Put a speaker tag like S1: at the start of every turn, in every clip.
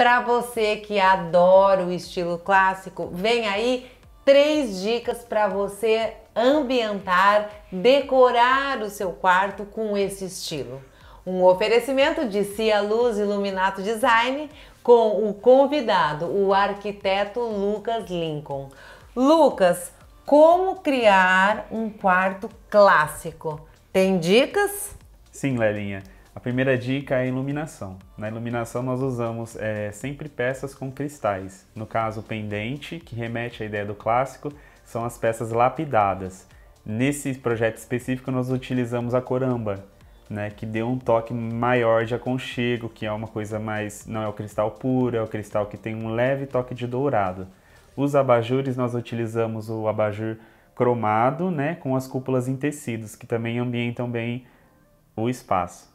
S1: Para você que adora o estilo clássico, vem aí três dicas para você ambientar, decorar o seu quarto com esse estilo. Um oferecimento de Cia Luz Iluminato Design com o convidado, o arquiteto Lucas Lincoln. Lucas, como criar um quarto clássico? Tem dicas?
S2: Sim, Lelinha. A primeira dica é a iluminação. Na iluminação nós usamos é, sempre peças com cristais. No caso, o pendente, que remete à ideia do clássico, são as peças lapidadas. Nesse projeto específico nós utilizamos a coramba, né, que deu um toque maior de aconchego, que é uma coisa mais... não é o cristal puro, é o cristal que tem um leve toque de dourado. Os abajures nós utilizamos o abajur cromado, né, com as cúpulas em tecidos, que também ambientam bem o espaço.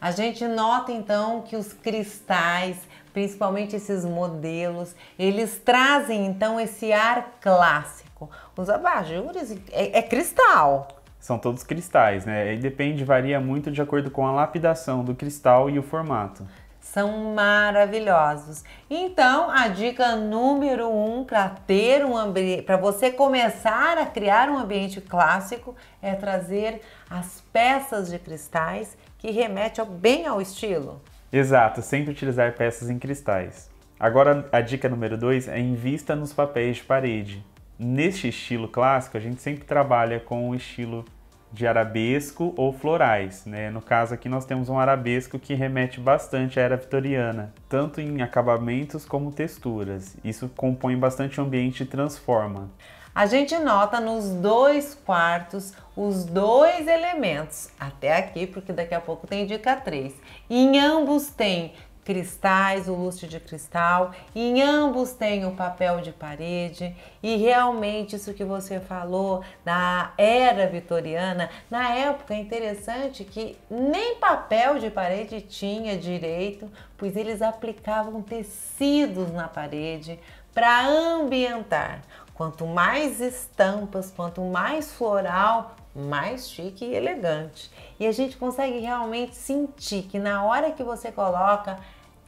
S1: A gente nota então que os cristais, principalmente esses modelos, eles trazem então esse ar clássico. Os abajures é, é cristal,
S2: são todos cristais, né? E depende, varia muito de acordo com a lapidação do cristal e o formato.
S1: São maravilhosos. Então, a dica número um para ter um ambiente, para você começar a criar um ambiente clássico é trazer as peças de cristais que remete ao, bem ao estilo.
S2: Exato, sempre utilizar peças em cristais. Agora a dica número 2 é invista nos papéis de parede. Neste estilo clássico, a gente sempre trabalha com o estilo de arabesco ou florais. Né? No caso aqui nós temos um arabesco que remete bastante à era vitoriana, tanto em acabamentos como texturas. Isso compõe bastante o ambiente e transforma
S1: a gente nota nos dois quartos os dois elementos, até aqui, porque daqui a pouco tem dica 3. Em ambos tem cristais, o lustre de cristal, em ambos tem o papel de parede e realmente isso que você falou da era vitoriana, na época é interessante que nem papel de parede tinha direito, pois eles aplicavam tecidos na parede para ambientar. Quanto mais estampas, quanto mais floral, mais chique e elegante. E a gente consegue realmente sentir que na hora que você coloca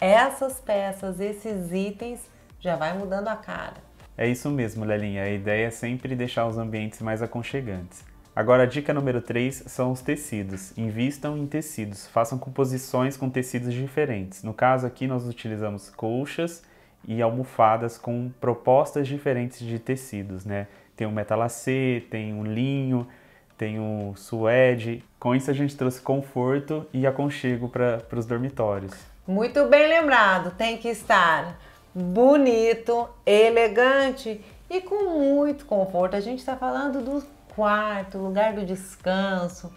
S1: essas peças, esses itens, já vai mudando a cara.
S2: É isso mesmo, Lelinha. A ideia é sempre deixar os ambientes mais aconchegantes. Agora, a dica número 3 são os tecidos. Invistam em tecidos. Façam composições com tecidos diferentes. No caso aqui, nós utilizamos colchas e almofadas com propostas diferentes de tecidos, né? Tem o metalacê, tem o linho, tem o suede. Com isso a gente trouxe conforto e aconchego para os dormitórios.
S1: Muito bem lembrado, tem que estar bonito, elegante e com muito conforto. A gente está falando do quarto, lugar do descanso.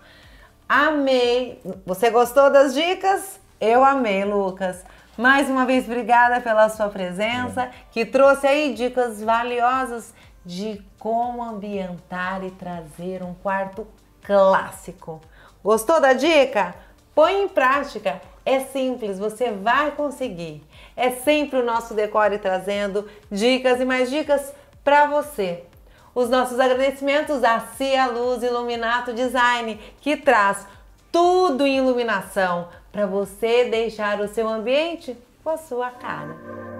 S1: Amei! Você gostou das dicas? Eu amei, Lucas. Mais uma vez, obrigada pela sua presença, é. que trouxe aí dicas valiosas de como ambientar e trazer um quarto clássico. Gostou da dica? Põe em prática. É simples, você vai conseguir. É sempre o nosso Decore trazendo dicas e mais dicas para você. Os nossos agradecimentos à Cia Luz Iluminato Design, que traz tudo em iluminação, para você deixar o seu ambiente com a sua cara.